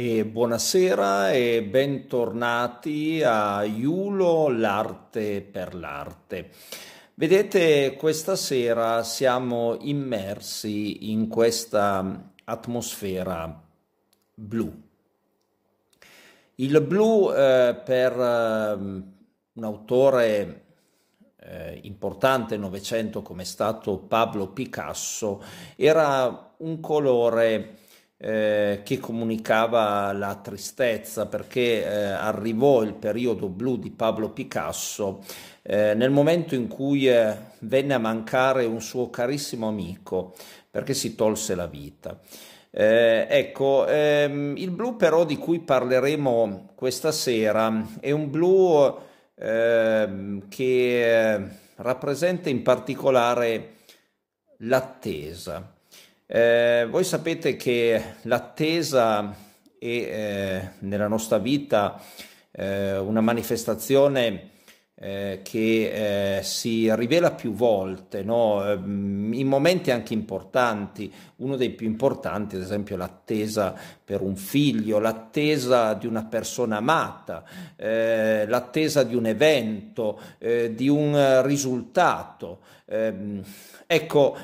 E buonasera e bentornati a Iulo l'arte per l'arte. Vedete, questa sera siamo immersi in questa atmosfera blu. Il blu eh, per eh, un autore eh, importante Novecento come è stato Pablo Picasso era un colore eh, che comunicava la tristezza perché eh, arrivò il periodo blu di Pablo Picasso eh, nel momento in cui eh, venne a mancare un suo carissimo amico perché si tolse la vita. Eh, ecco, ehm, il blu però di cui parleremo questa sera è un blu ehm, che eh, rappresenta in particolare l'attesa. Eh, voi sapete che l'attesa è eh, nella nostra vita eh, una manifestazione eh, che eh, si rivela più volte, no? Ehm, in momenti anche importanti. Uno dei più importanti, ad esempio, l'attesa per un figlio, l'attesa di una persona amata, eh, l'attesa di un evento, di un risultato. Ehm, ecco,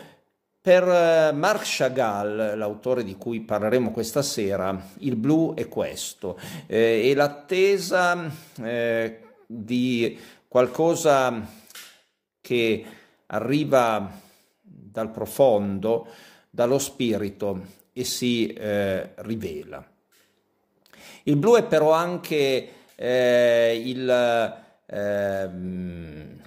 per eh, Marc Chagall, l'autore di cui parleremo questa sera, il blu è questo, eh, è l'attesa eh, di qualcosa che arriva dal profondo, dallo spirito e si eh, rivela. Il blu è però anche eh, il, ehm,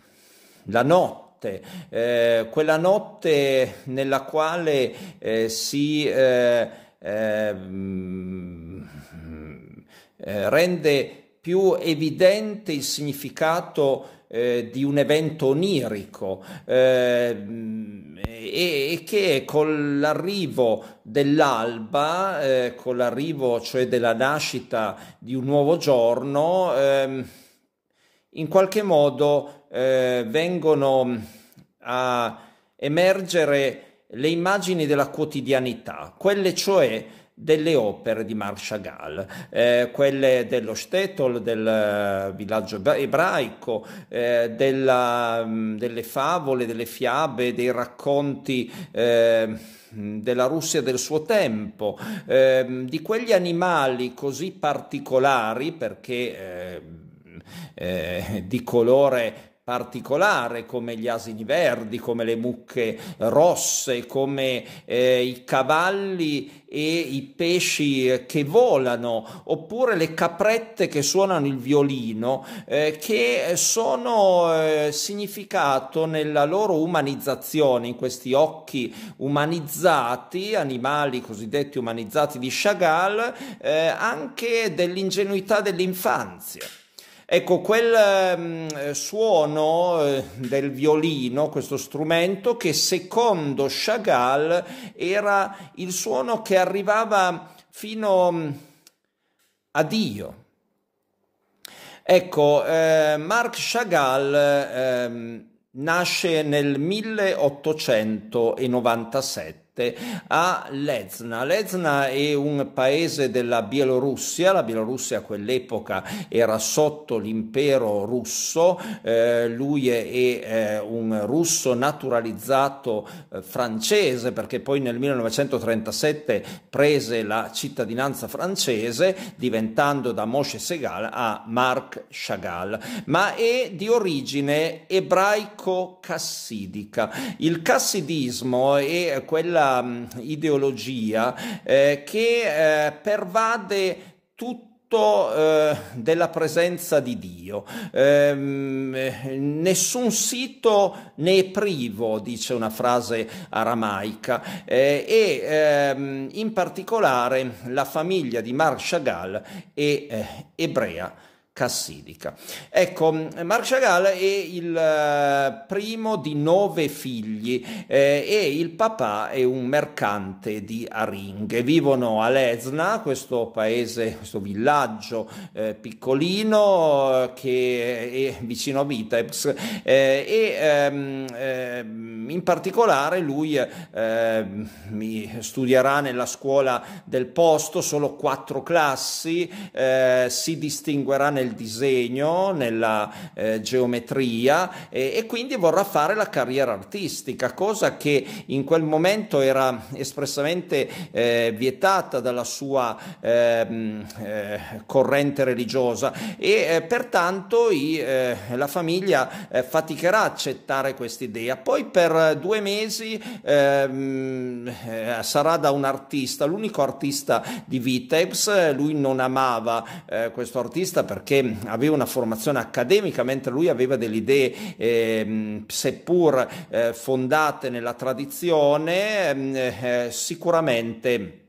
la notte notte, eh, quella notte nella quale eh, si eh, eh, mm, eh rende più evidente il significato eh, di un evento onirico e, che con l'arrivo dell'alba, eh, con l'arrivo cioè della nascita di un nuovo giorno, eh, in qualche modo eh, vengono mm, a emergere le immagini della quotidianità, quelle cioè delle opere di Marshall, eh, quelle dello Stetol, del eh, villaggio ebraico, eh, della, mm, delle favole, delle fiabe, dei racconti eh, della Russia del suo tempo, ehm, di quegli animali così particolari perché ehm, eh, di colore particolare come gli asini verdi, come le mucche rosse, come eh, i cavalli e i pesci eh, che volano, oppure le caprette che suonano il violino, eh, che sono eh, significato nella loro umanizzazione, in questi occhi umanizzati, animali cosiddetti umanizzati di Chagall, eh, anche dell'ingenuità dell'infanzia. Ecco, quel ehm, suono eh, del violino, questo strumento che secondo Chagall era il suono che arrivava fino mm, a Dio. Ecco, eh, Marc Chagall ehm, nasce nel 1897 a Lezna. Lezna è un paese della Bielorussia, la Bielorussia a quell'epoca era sotto l'impero russo, eh, lui è, è, eh, un russo naturalizzato eh, francese perché poi nel 1937 prese la cittadinanza francese diventando da Moshe Segal a Marc Chagall, ma è di origine ebraico-cassidica. Il cassidismo è quella mh, mm, ideologia eh, che eh, pervade tutto eh, della presenza di Dio. Eh, nessun sito ne è privo, dice una frase aramaica, eh, e eh, in particolare la famiglia di Chagall è eh, ebrea cassidica. Ecco, Marc Chagall è il eh, primo di nove figli eh, e il papà è un mercante di aringhe. Vivono a Lesna, questo paese, questo villaggio eh, piccolino che è vicino a Vitebsk eh, e ehm, ehm in particolare lui ehm, studierà nella scuola del posto solo quattro classi, eh, si distinguerà nel nel disegno, nella eh, geometria eh, e quindi vorrà fare la carriera artistica, cosa che in quel momento era espressamente eh, vietata dalla sua ehm, eh, corrente religiosa e eh, pertanto i, eh, la famiglia faticherà a accettare questa idea. Poi per due mesi ehm, sarà da un artista, l'unico artista di Vitebs, lui non amava questo artista perché che aveva una formazione accademica, mentre lui aveva delle idee, eh, seppur eh, fondate nella tradizione, ehm, eh, sicuramente...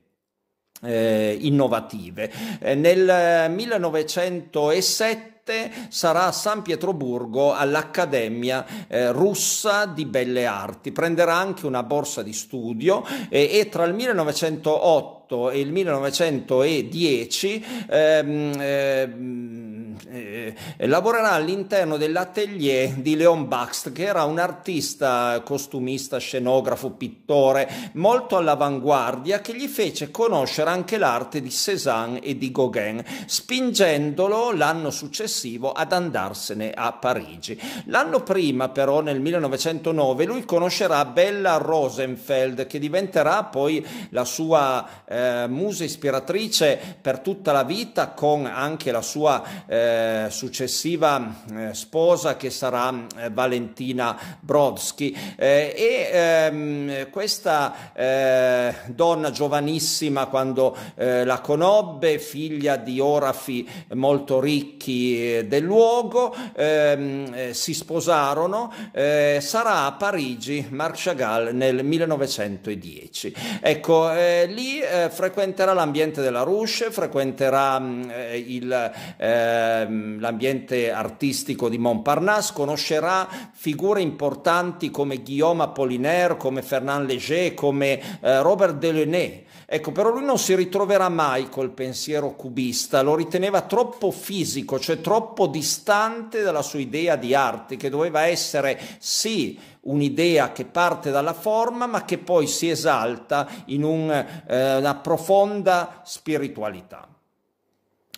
Eh, innovative. Eh, nel 1907 sarà a San Pietroburgo all'Accademia eh, russa di belle arti. Prenderà anche una borsa di studio eh, e, tra il 1908 1908 e il 1910 ehm, ehm, eh, lavorerà all'interno dell'atelier di Leon Baxt, che era un artista, costumista, scenografo, pittore molto all'avanguardia, che gli fece conoscere anche l'arte di Cézanne e di Gauguin, spingendolo l'anno successivo ad andarsene a Parigi. L'anno prima, però, nel 1909, lui conoscerà Bella Rosenfeld, che diventerà poi la sua eh, eh, musa ispiratrice per tutta la vita con anche la sua eh, successiva eh, sposa che sarà eh, Valentina Brodsky eh, e ehm, questa eh, donna giovanissima quando la conobbe figlia di orafi molto ricchi del luogo ehm, si sposarono sarà a Parigi Marc Chagall nel 1910 ecco lì frequenterà l'ambiente della Rouge, frequenterà mm, eh, il, eh, l'ambiente artistico di Montparnasse, conoscerà figure importanti come Guillaume Apollinaire, come Fernand Léger, come eh, Robert Delaunay. Ecco, però lui non si ritroverà mai col pensiero cubista, lo riteneva troppo fisico, cioè troppo distante dalla sua idea di arte, che doveva essere sì un'idea che parte dalla forma ma che poi si esalta in un, eh, una profonda spiritualità.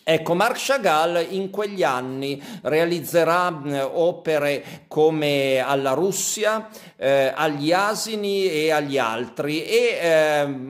Ecco, Marc Chagall in quegli anni realizzerà opere come Alla Russia, eh, Agli asini e agli altri e eh,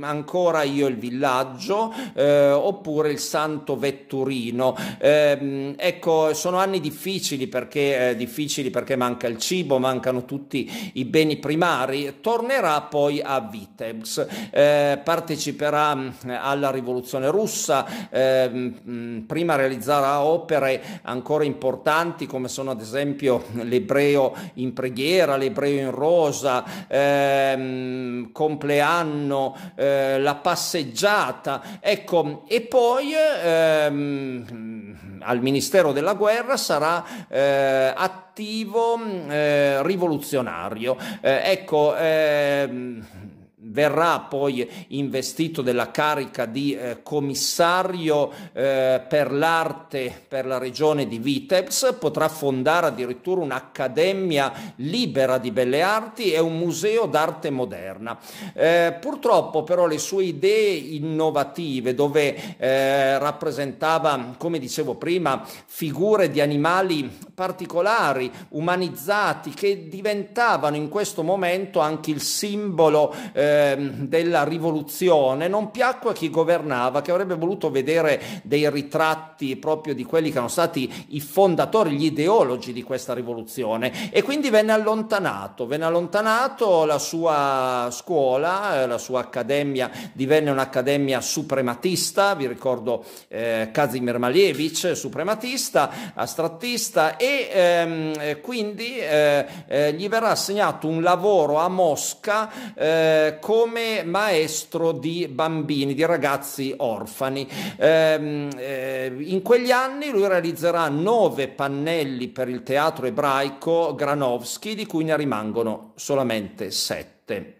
ancora Io il villaggio eh, oppure Il santo vetturino. Ehm, ecco, sono anni difficili perché, eh, difficili perché manca il cibo, mancano tutti i beni primari. Tornerà poi a Vitebsk, eh, parteciperà alla rivoluzione russa ehm, prima realizzerà opere ancora importanti come sono ad esempio l'ebreo in preghiera, l'ebreo in rosa, ehm, compleanno, eh, la passeggiata, ecco, e poi ehm, al Ministero della Guerra sarà eh, attivo eh, rivoluzionario. Eh, ecco, ehm, verrà poi investito della carica di eh, commissario eh, per l'arte per la regione di Vitebs, potrà fondare addirittura un'accademia libera di belle arti e un museo d'arte moderna. Eh, purtroppo però le sue idee innovative, dove eh, rappresentava, come dicevo prima, figure di animali particolari, umanizzati, che diventavano in questo momento anche il simbolo eh, Ehm, della rivoluzione non piacque a chi governava, che avrebbe voluto vedere dei ritratti proprio di quelli che erano stati i fondatori, gli ideologi di questa rivoluzione e quindi venne allontanato, venne allontanato la sua scuola, eh, la sua accademia divenne un'accademia suprematista, vi ricordo eh, Kazimir Malevich, suprematista, astrattista e ehm, quindi eh, eh, gli verrà assegnato un lavoro a Mosca eh, come maestro di bambini, di ragazzi orfani. Ehm, eh, in quegli anni lui realizzerà nove pannelli per il teatro ebraico Granovski, di cui ne rimangono solamente sette.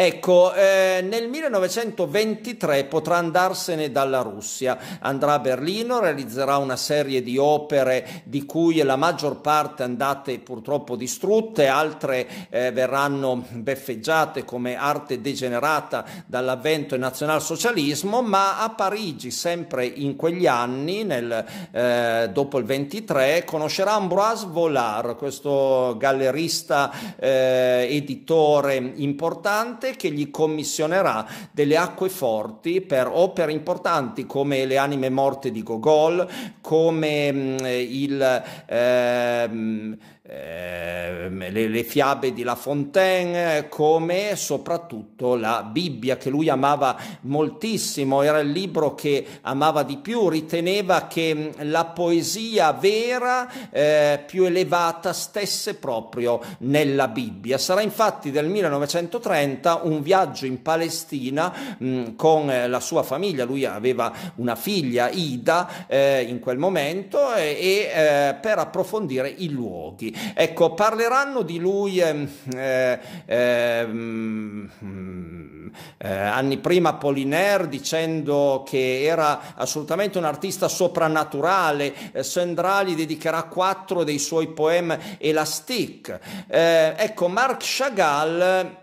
Ecco, eh, nel 1923 potrà andarsene dalla Russia, andrà a Berlino, realizzerà una serie di opere di cui la maggior parte andate purtroppo distrutte, altre eh, verranno beffeggiate come arte degenerata dall'avvento del nazionalsocialismo, ma a Parigi, sempre in quegli anni, nel, eh, dopo il 23, conoscerà Ambroise Vollard, questo gallerista eh, editore importante parte che gli commissionerà delle acque forti per opere importanti come le anime morte di Gogol, come mh, mm, il... Ehm, eh, Ehm, le, le fiabe di La Fontaine, eh, come soprattutto la Bibbia che lui amava moltissimo, era il libro che amava di più, riteneva che mm, la poesia vera eh, più elevata stesse proprio nella Bibbia. Sarà infatti del 1930 un viaggio in Palestina mh, mm, con eh, la sua famiglia, lui aveva una figlia, Ida, eh, in quel momento, e, e eh, per approfondire i luoghi. Ecco, parlerà fanno di lui ehm, eh, eh, eh, anni prima Poliner dicendo che era assolutamente un artista soprannaturale. Eh, Sandra gli dedicherà quattro dei suoi poemi elastic. Eh, ecco, Marc Chagall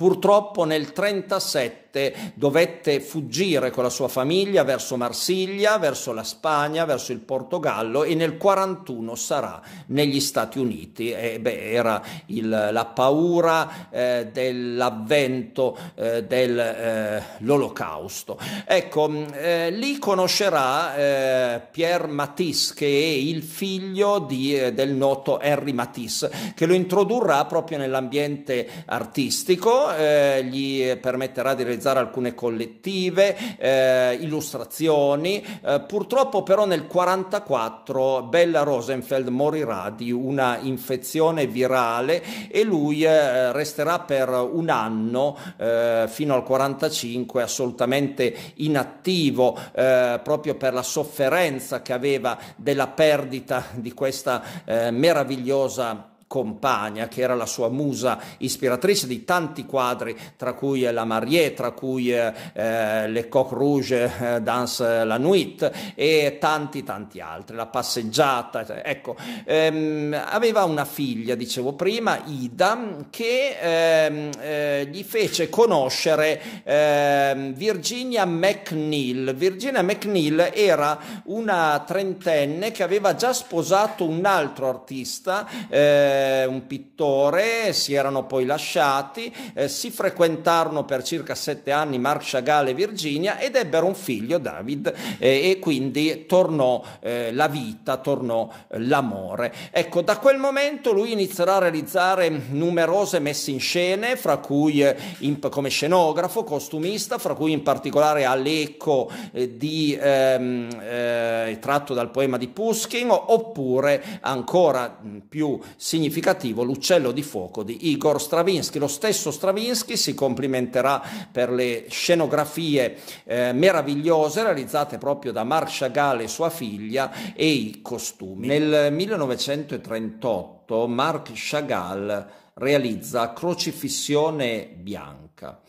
Purtroppo nel 1937 dovette fuggire con la sua famiglia verso Marsiglia, verso la Spagna, verso il Portogallo e nel 1941 sarà negli Stati Uniti. E beh, era il, la paura eh, dell'avvento eh, dell'olocausto. Eh, ecco, mm, eh, lì conoscerà eh, Pierre Matisse che è il figlio di, eh, del noto Henri Matisse che lo introdurrà proprio nell'ambiente artistico eh, gli permetterà di realizzare alcune collettive, eh, illustrazioni. Eh, purtroppo però nel 1944 Bella Rosenfeld morirà di una infezione virale e lui eh, resterà per un anno eh, fino al 1945 assolutamente inattivo eh, proprio per la sofferenza che aveva della perdita di questa meravigliosa compagna, che era la sua musa ispiratrice di tanti quadri, tra cui La Marie, tra cui eh, eh, Le Coq Rouge, eh, Danse la Nuit e tanti tanti altri, La Passeggiata, ecco, ehm, aveva una figlia, dicevo prima, Ida, che ehm, eh, gli fece conoscere ehm, Virginia McNeil. Virginia McNeil era una trentenne che aveva già sposato un altro artista, eh, eh, un pittore, si erano poi lasciati, eh, si frequentarono per circa sette anni Marc Chagall e Virginia ed ebbero un figlio, David, eh, e quindi tornò eh, la vita, tornò eh, l'amore. Ecco, da quel momento lui inizierà a realizzare numerose messe in scene, fra cui eh, in, come scenografo, costumista, fra cui in particolare Aleco di, ehm, tratto dal poema di Puskin, oppure ancora mm, più significativo, significativo l'uccello di fuoco di Igor Stravinsky. Lo stesso Stravinsky si complimenterà per le scenografie eh, meravigliose realizzate proprio da Marc Chagall e sua figlia e i costumi. Nel 1938 Marc Chagall realizza Crocifissione bianca.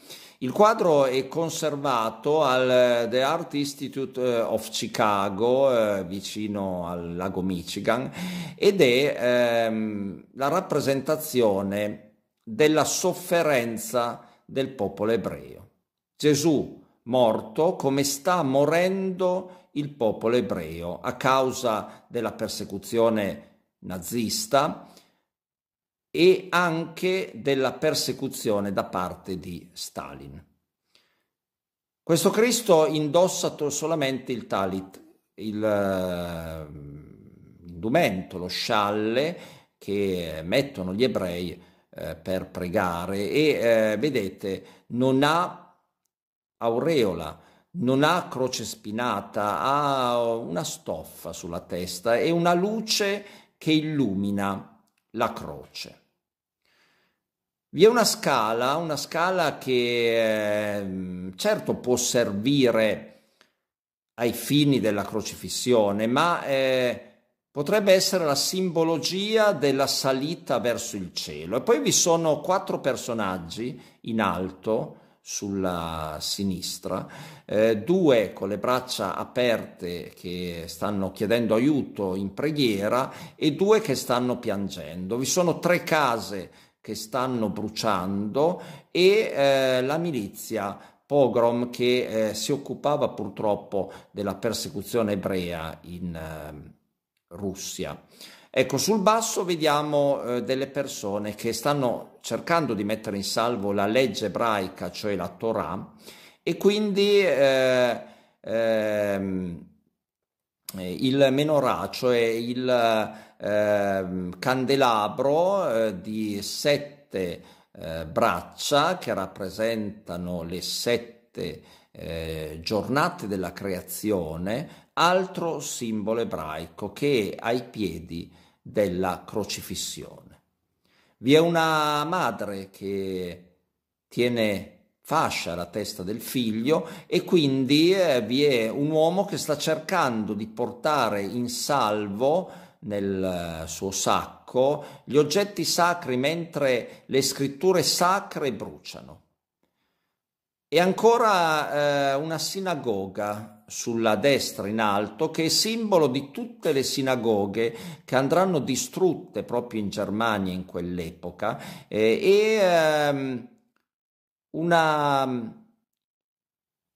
Il quadro è conservato al eh, The Art Institute eh, of Chicago, eh, vicino al lago Michigan, ed è ehm, la rappresentazione della sofferenza del popolo ebreo. Gesù morto come sta morendo il popolo ebreo a causa della persecuzione nazista e anche della persecuzione da parte di Stalin. Questo Cristo indossa solamente il talit, l'indumento, eh, lo scialle che mettono gli ebrei eh, per pregare e eh, vedete non ha aureola, non ha croce spinata, ha una stoffa sulla testa e una luce che illumina la croce. Vi è una scala, una scala che ehm, certo può servire ai fini della crocifissione, ma eh, potrebbe essere la simbologia della salita verso il cielo. E poi vi sono quattro personaggi in alto sulla sinistra, eh, due con le braccia aperte che stanno chiedendo aiuto in preghiera e due che stanno piangendo. Vi sono tre case che stanno bruciando e eh, la milizia pogrom che eh, si occupava purtroppo della persecuzione ebrea in eh, Russia. Ecco, sul basso vediamo eh, delle persone che stanno cercando di mettere in salvo la legge ebraica, cioè la Torah, e quindi eh, ehm, eh, il menorah, cioè il ehm, eh, candelabro di sette eh, braccia che rappresentano le sette eh, giornate della creazione, altro simbolo ebraico che ai piedi della crocifissione. Vi è una madre che tiene fascia alla testa del figlio e quindi eh, vi è un uomo che sta cercando di portare in salvo nel eh, suo sacco gli oggetti sacri mentre le scritture sacre bruciano. E ancora eh, una sinagoga sulla destra in alto che è simbolo di tutte le sinagoghe che andranno distrutte proprio in Germania in quell'epoca eh, e ehm, una,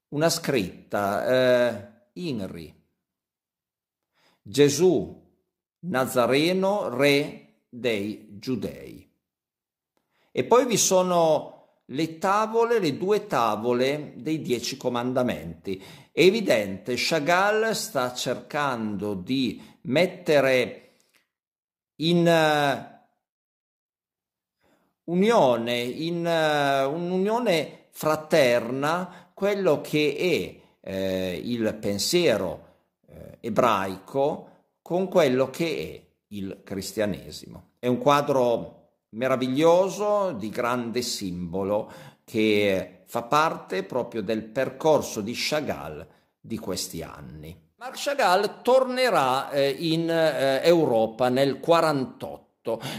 una, scritta eh, INRI Gesù Nazareno re dei giudei e poi vi sono le tavole, le due tavole dei dieci comandamenti. È evidente, Chagall sta cercando di mettere in eh, unione, in uh, eh, un'unione fraterna, quello che è eh, il pensiero eh, ebraico con quello che è il cristianesimo. È un quadro meraviglioso, di grande simbolo che fa parte proprio del percorso di Chagall di questi anni. Marc Chagall tornerà eh, in eh, Europa nel 48.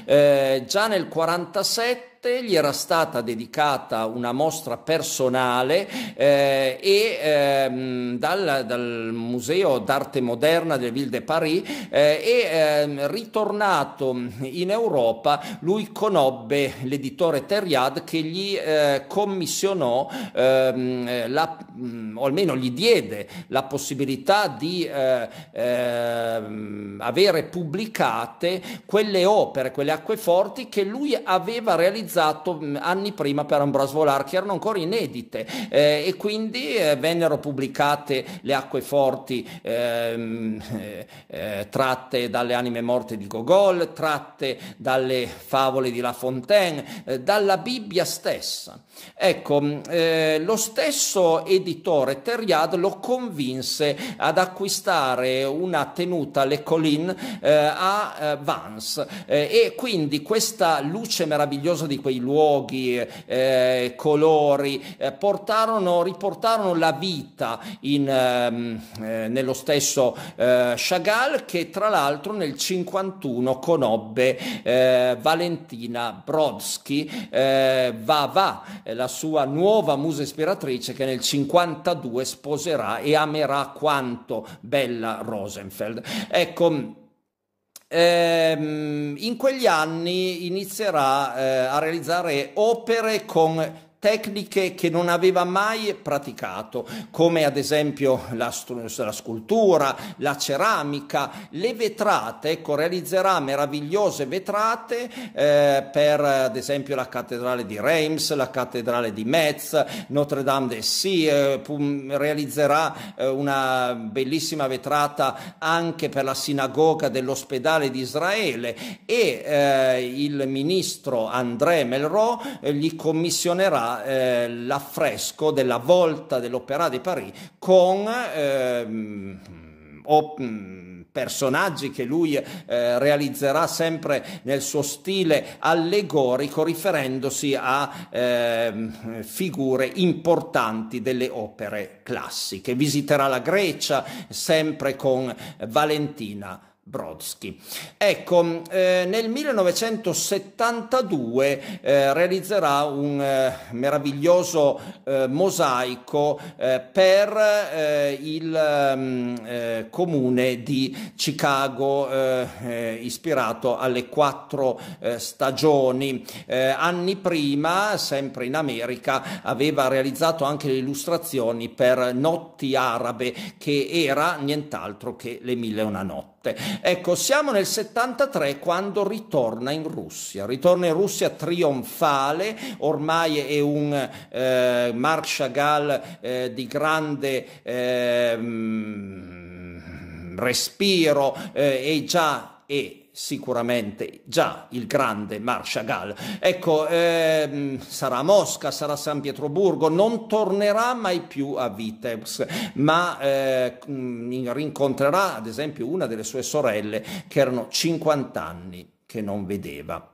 Eh, già nel 47 7 gli era stata dedicata una mostra personale eh, e ehm, dal, dal, Museo d'arte moderna del Ville de Paris eh, e ehm, ritornato in Europa lui conobbe l'editore Terriad che gli eh, commissionò ehm, la, mm, o almeno gli diede la possibilità di eh, ehm, avere pubblicate quelle opere, quelle acqueforti che lui aveva realizzato realizzato anni prima per Ambroise Volar che erano ancora inedite eh, e quindi eh, vennero pubblicate le acque forti ehm, eh, eh, tratte dalle anime morte di Gogol, tratte dalle favole di La Fontaine, eh, dalla Bibbia stessa. Ecco, lo stesso editore Terriad lo convinse ad acquistare una tenuta Le Collines a Vance e quindi questa luce meravigliosa di di quei luoghi, eh, eh, colori, eh, portarono, riportarono la vita in, ehm, eh, nello stesso eh, Chagall che tra l'altro nel 51 conobbe eh, Valentina Brodsky, eh, Vava, la sua nuova musa ispiratrice che nel 52 sposerà e amerà quanto bella Rosenfeld. Ecco, ehm, in quegli anni inizierà eh, a realizzare opere con tecniche che non aveva mai praticato, come ad esempio la, la scultura, la ceramica, le vetrate, ecco, realizzerà meravigliose vetrate eh, per ad esempio la cattedrale di Reims, la cattedrale di Metz, Notre Dame de Scie, eh, realizzerà eh, una bellissima vetrata anche per la sinagoga dell'ospedale di Israele e eh, il ministro André Melro eh, gli commissionerà eh, l'affresco della volta dell'Opera di Paris con... Eh, o mm, personaggi che lui eh, realizzerà sempre nel suo stile allegorico riferendosi a eh, figure importanti delle opere classiche. Visiterà la Grecia sempre con Valentina Brodsky. Ecco, eh, nel 1972 eh, realizzerà un eh, meraviglioso eh, mosaico eh, per eh, il mm, comune di Chicago ispirato alle quattro stagioni. anni prima, sempre in America, aveva realizzato anche le illustrazioni per Notti arabe che era nient'altro che le mille e una notte. Ecco, siamo nel 73 quando ritorna in Russia, ritorna in Russia trionfale, ormai è un eh, Marshall eh, di grande... Eh, respiro eh, è già È, sicuramente già il grande Marshall. Ecco, ehm, sarà Mosca, sarà San Pietroburgo, non tornerà mai più a Vitebsk, ma eh, rincontrerà ad esempio una delle sue sorelle che erano 50 anni che non vedeva.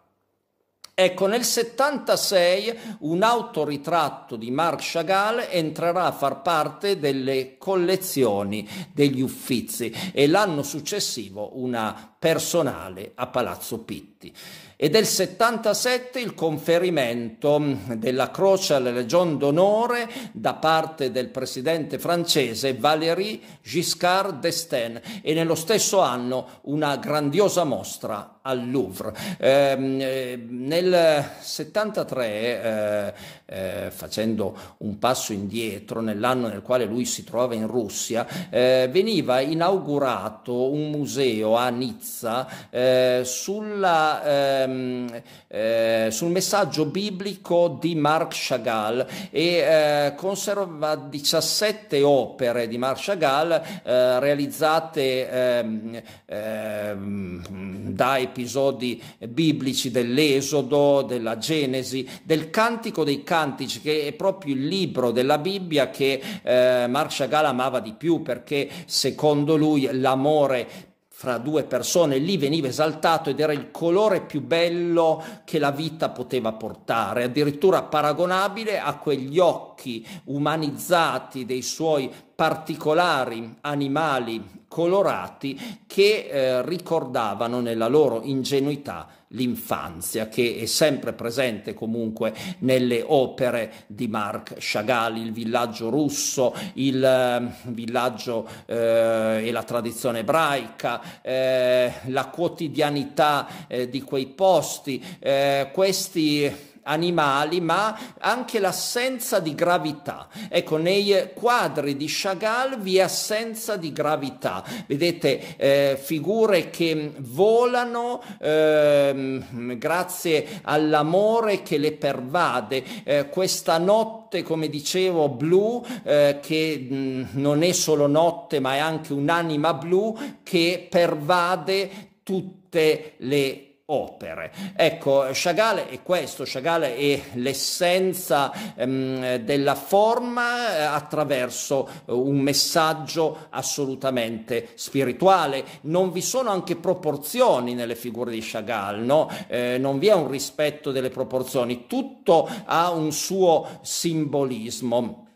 Ecco, nel 76 un autoritratto di Marc Chagall entrerà a far parte delle collezioni degli Uffizi e l'anno successivo una personale a Palazzo Pitti. E del 77 il conferimento della Croce alla Legion d'Onore da parte del presidente francese Valéry Giscard d'Estaing e nello stesso anno una grandiosa mostra al Louvre. Ehm, eh, nel 73 eh, eh, facendo un passo indietro, nell'anno nel quale lui si trova in Russia, eh, veniva inaugurato un museo a Nizza eh, sulla, ehm, eh, sul messaggio biblico di Marc Chagall e eh, conserva 17 opere di Marc Chagall eh, realizzate ehm, ehm, da episodi biblici dell'Esodo, della Genesi, del Cantico dei Canti Atlantic, che è proprio il libro della Bibbia che eh, Marc Chagall amava di più perché secondo lui l'amore fra due persone, lì veniva esaltato ed era il colore più bello che la vita poteva portare, addirittura paragonabile a quegli occhi umanizzati dei suoi particolari animali colorati che eh, ricordavano nella loro ingenuità l'infanzia, che è sempre presente comunque nelle opere di Marc Chagall, il villaggio russo, il eh, villaggio eh, e la tradizione ebraica, eh, la quotidianità eh, di quei posti, eh, questi animali, ma anche l'assenza di gravità. Ecco, nei quadri di Chagall vi è assenza di gravità. Vedete eh, figure che volano eh, grazie all'amore che le pervade. Eh, questa notte come dicevo, blu, eh, che mh, non è solo notte, ma è anche un'anima blu che pervade tutte le opere. Ecco, Chagall è questo, Chagall è l'essenza ehm, della forma eh, attraverso eh, un messaggio assolutamente spirituale. Non vi sono anche proporzioni nelle figure di Chagall, no? eh, non vi è un rispetto delle proporzioni, tutto ha un suo simbolismo.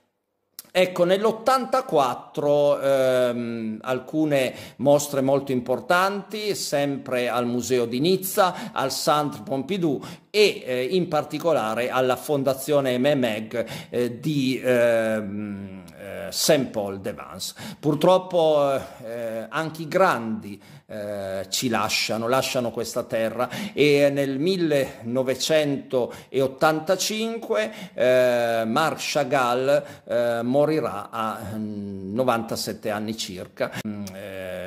Ecco, nell'84 ehm, alcune mostre molto importanti, sempre al Museo di Nizza, al Centre Pompidou, e eh, in particolare alla fondazione MEMEG eh, di ehm, eh, St. Paul Devance. Purtroppo eh, eh, anche i grandi eh, ci lasciano, lasciano questa terra e nel 1985 Marc Chagall morirà a 97 mm, anni circa, mm,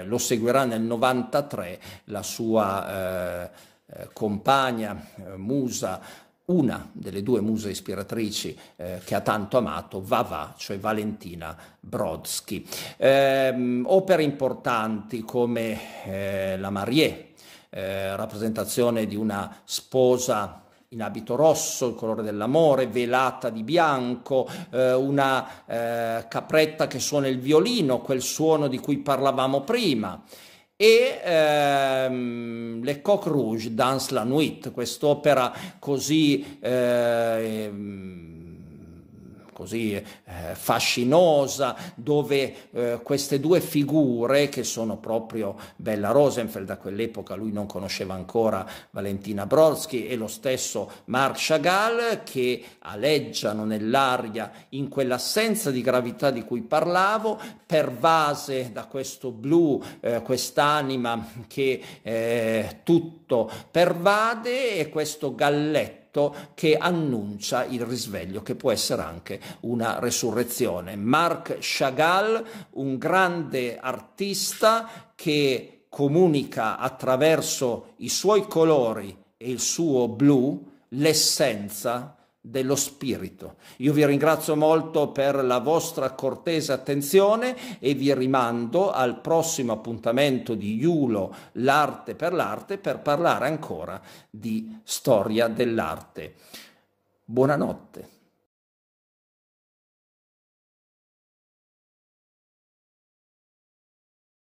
lo seguirà nel 93 la sua eh, compagna, eh, musa, una delle due muse ispiratrici eh, che ha tanto amato, Vava, cioè Valentina Brodsky. Eh, opere importanti come eh, La Marie, eh, rappresentazione di una sposa in abito rosso, il colore dell'amore, velata di bianco, eh, una eh, capretta che suona il violino, quel suono di cui parlavamo prima, e ehm, Le Coq Rouge, Dans la Nuit, quest'opera così... Eh, ehm, così eh, fascinosa, dove eh, queste due figure, che sono proprio Bella Rosenfeld, da quell'epoca lui non conosceva ancora Valentina Brodsky, e lo stesso Marc Chagall, che aleggiano nell'aria in quell'assenza di gravità di cui parlavo, pervase da questo blu, eh, quest'anima che eh, tutto pervade e questo galletto netto che annuncia il risveglio, che può essere anche una resurrezione. Marc Chagall, un grande artista che comunica attraverso i suoi colori e il suo blu l'essenza dello spirito. Io vi ringrazio molto per la vostra cortese attenzione e vi rimando al prossimo appuntamento di Iulo, l'arte per l'arte, per parlare ancora di storia dell'arte. Buonanotte.